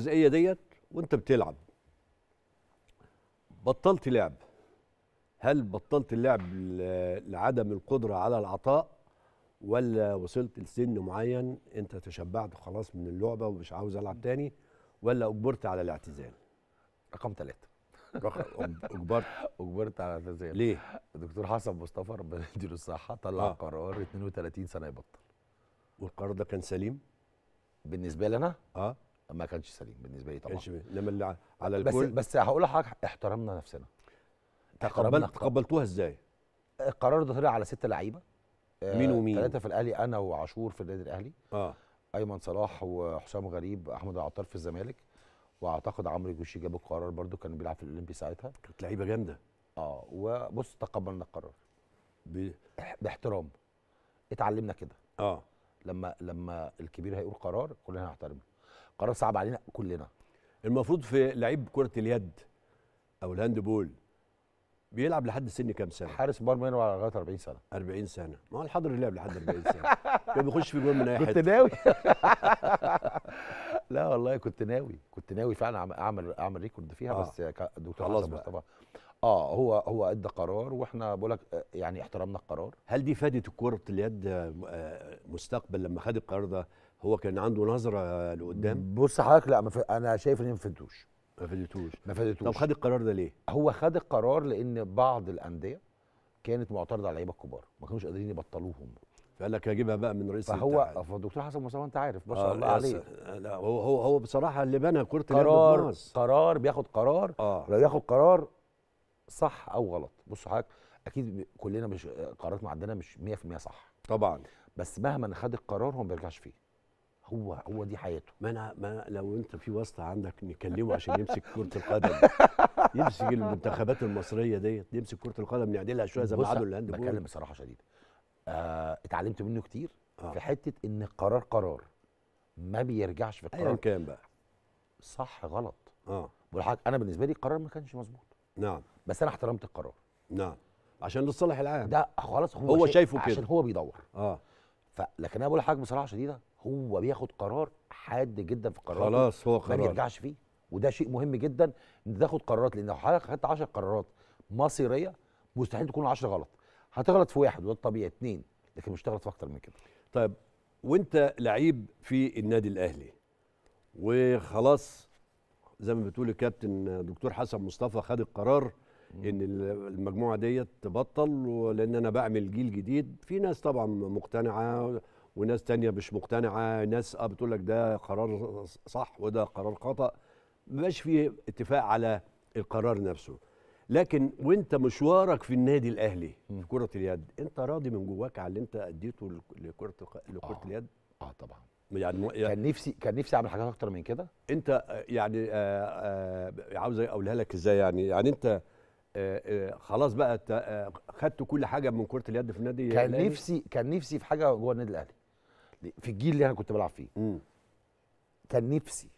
الجزئيه ديت وانت بتلعب بطلت لعب هل بطلت اللعب لعدم القدره على العطاء ولا وصلت لسن معين انت تشبعت خلاص من اللعبه ومش عاوز العب تاني ولا اجبرت على الاعتزال رقم ثلاثة اجبرت اجبرت على الاعتزال ليه؟ الدكتور حسن مصطفى ربنا يديله الصحة طلع آه. قرار 32 سنة يبطل والقرار ده كان سليم؟ بالنسبة لنا؟ اه ما كانش سليم بالنسبه لي طبعا لما اللي على الكل بس بس هقول لحضرتك احترمنا نفسنا تقبلت تقبلتوها ازاي؟ القرار ده طلع على ست لعيبه آه، مين ومين؟ ثلاثه في الاهلي انا وعاشور في النادي الاهلي اه ايمن صلاح وحسام غريب احمد العطار في الزمالك واعتقد عمرو جوشي جاب القرار برده كان بيلعب في الاولمبي ساعتها كانت لعيبه جامده اه وبص تقبلنا القرار باحترام اتعلمنا كده اه لما لما الكبير هيقول قرار كلنا هنحترمه قرار صعب علينا كلنا المفروض في لعيب كره اليد او الهاند بول بيلعب لحد سن كام سنه؟ حارس مرمى هنا لغايه 40 سنه 40 سنه ما هو الحضري لعب لحد 40 سنه ما بيخش في جول من اي حته كنت ناوي لا والله كنت ناوي كنت ناوي فعلا اعمل اعمل ريكورد فيها آه. بس دكتور خلاص مصطفى اه هو هو ادى قرار واحنا بقول لك آه، يعني احترمنا القرار هل دي فادت كره اليد آه، مستقبل لما خد القرار ده هو كان عنده نظره لقدام بص حضرتك لا مف... انا شايف ان ما فادتوش ما فادتوش ما فادتوش طب خد القرار ده ليه؟ هو خد القرار لان بعض الانديه كانت معترضه على اللعيبه الكبار ما كانوش قادرين يبطلوهم فقال لك هجيبها بقى من رئيس فهو فالدكتور حسن مصطفى انت عارف ما شاء آه، الله عليه لا هو هو هو بصراحه اللي بنى كره قرار قرار بياخد قرار آه. لو ياخد قرار صح او غلط بص حضرتك اكيد كلنا مش قرارات معدنا مش 100% صح طبعا بس مهما خد القرار هو ما بيرجعش فيه هو هو دي حياته ما انا ما لو انت في واسطه عندك نكلمه عشان يمسك كره القدم يمسك المنتخبات المصريه ديت يمسك كره القدم نعدلها شويه زي ما قعدوا الهاند بتكلم بصراحه شديده آه اتعلمت منه كتير آه. في حته ان القرار قرار ما بيرجعش في القرار ايا كان بقى صح غلط اه والحق انا بالنسبه لي القرار ما كانش مظبوط نعم بس انا احترمت القرار نعم عشان للصالح العام ده خلاص هو, هو شايفه كده عشان هو بيدور اه فلكن انا بقول لحضرتك بصراحه شديده هو بياخد قرار حاد جدا في قراراته خلاص هو قرار ما بيرجعش فيه وده شيء مهم جدا ان تاخد قرارات لان لو حضرتك خدت 10 قرارات مصيريه مستحيل تكون 10 غلط هتغلط في واحد وده الطبيعي اثنين لكن مش هتغلط في اكتر من كده طيب وانت لعيب في النادي الاهلي وخلاص زي ما بتقول الكابتن دكتور حسن مصطفى خد القرار ان المجموعه ديت تبطل لان انا بعمل جيل جديد في ناس طبعا مقتنعه وناس تانية مش مقتنعه ناس اه بتقول لك ده قرار صح وده قرار خطا مش في اتفاق على القرار نفسه لكن وانت مشوارك في النادي الاهلي في كره اليد انت راضي من جواك على اللي انت اديته لكره لكره آه. اليد اه طبعا يعني كان نفسي كان نفسي اعمل حاجات اكتر من كده انت يعني آآ آه، آآ آه، عاوز اقولها لك ازاي يعني يعني انت آه، خلاص بقى خدت كل حاجه من كره اليد في النادي كان الاهلي. نفسي كان نفسي في حاجه جوه النادي الاهلي في الجيل اللي انا كنت بلعب فيه م. كان نفسي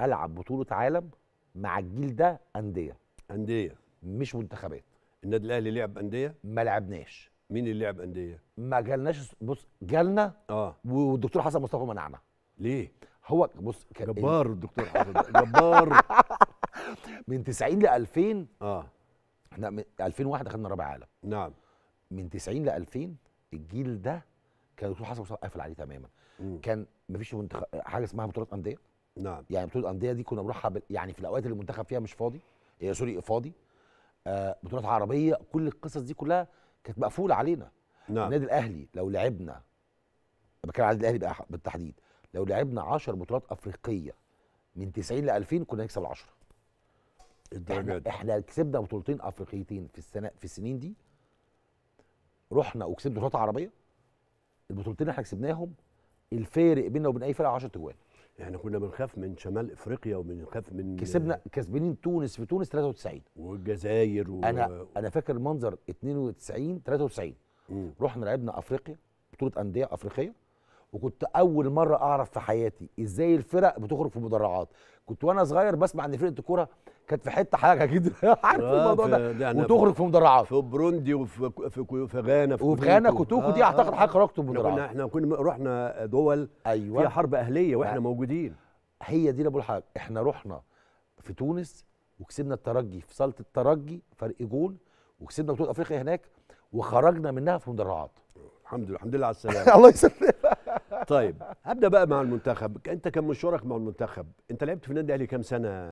العب بطوله عالم مع الجيل ده انديه انديه مش منتخبات النادي الاهلي لعب انديه ما لعبناش مين اللي لعب انديه ما جالناش بص جالنا اه والدكتور حسن مصطفى منعنا ليه هو بص كان جبار الدكتور حسن جبار من 90 ل 2000 اه احنا 2001 خدنا رابع عالم نعم من 90 ل 2000 الجيل ده كان الدكتور حسن مصطفى قافل عليه تماما مم. كان مفيش منتخب حاجه اسمها بطولات انديه نعم يعني بطولات انديه دي كنا بنروحها ب... يعني في الاوقات اللي المنتخب فيها مش فاضي هي آه، سوري فاضي آه بطولات عربيه كل القصص دي كلها كانت مقفوله علينا نعم النادي الاهلي لو لعبنا بتكلم عن الاهلي بالتحديد لو لعبنا 10 بطولات افريقيه من 90 ل 2000 كنا نكسب العشرة 10 احنا, احنا كسبنا بطولتين افريقيتين في السنه في السنين دي رحنا وكسبنا بطولات عربيه البطولتين اللي احنا كسبناهم الفارق بيننا وبين اي فرقه 10 اجوان احنا كنا بنخاف من شمال افريقيا وبنخاف من كسبنا كسبانين تونس في تونس 93 والجزائر و... انا انا فاكر المنظر 92 93 مم. رحنا لعبنا افريقيا بطوله انديه افريقيه وكنت اول مره اعرف في حياتي ازاي الفرق بتخرج في مدرعات كنت وانا صغير بسمع ان فرقه الكوره كانت في حته حاجه اكيد عارف آه، الموضوع ده وتخرج في مدرعات في بروندي وفي في في غانا في وفي غانا كوتوكو دي آه، اعتقد حاجه خرجت في آه. مدرعات احنا كنا رحنا دول أيوة. فيها حرب اهليه واحنا موجودين هي دي ابو الحاج احنا رحنا في تونس وكسبنا الترجي في صاله الترجي فرق جول وكسبنا بطوله افريقيا هناك وخرجنا منها في مدرعات الحمد لله الحمد لله على السلامه الله يسلمك طيب هبدا بقى مع المنتخب انت كان مشوارك مع المنتخب انت لعبت في النادي الاهلي كام سنه